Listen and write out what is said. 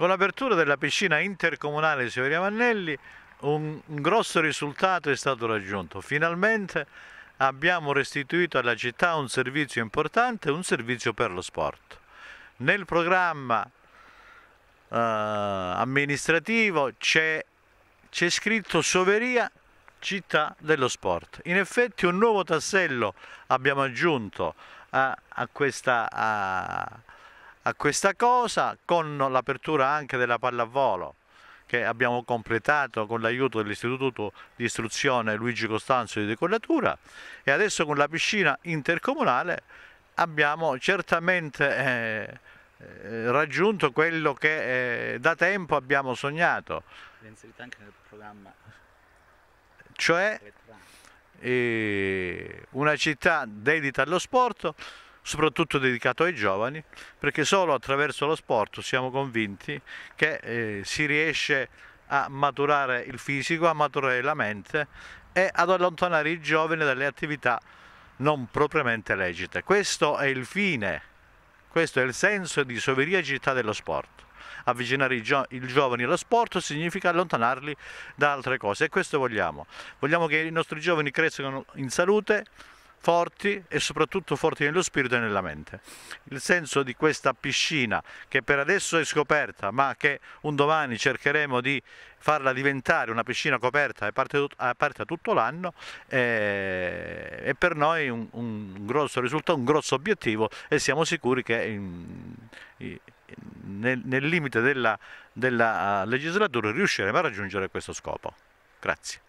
Con l'apertura della piscina intercomunale di Severia Mannelli un, grosso risultato è stato raggiunto. Finalmente abbiamo restituito alla città un servizio importante, un servizio per lo sport. Nel programma eh, amministrativo c'è, c'è scritto Soveria città dello sport. In effetti un nuovo tassello abbiamo aggiunto a, a questa... A, a questa cosa con l'apertura anche della pallavolo che abbiamo completato con l'aiuto dell'Istituto di Istruzione Luigi Costanzo di Decollatura e adesso con la piscina intercomunale abbiamo certamente eh, eh raggiunto quello che eh, da tempo abbiamo sognato. Inserita anche nel programma. Cioè eh, una città dedita allo sport soprattutto dedicato ai giovani, perché solo attraverso lo sport siamo convinti che eh, si riesce a maturare il fisico, a maturare la mente e ad allontanare i giovani dalle attività non propriamente legite. Questo è il fine, questo è il senso di soverigità dello sport. Avvicinare i, gio- i giovani allo sport significa allontanarli da altre cose e questo vogliamo. Vogliamo che i nostri giovani crescano in salute, forti e soprattutto forti nello spirito e nella mente. Il senso di questa piscina che per adesso è scoperta ma che un domani cercheremo di farla diventare una piscina coperta e aperta tutto l'anno eh, è per noi un, un, grosso risultato, un grosso obiettivo e siamo sicuri che in, nel, nel, limite della, della eh, legislatura riusciremo a raggiungere questo scopo. Grazie.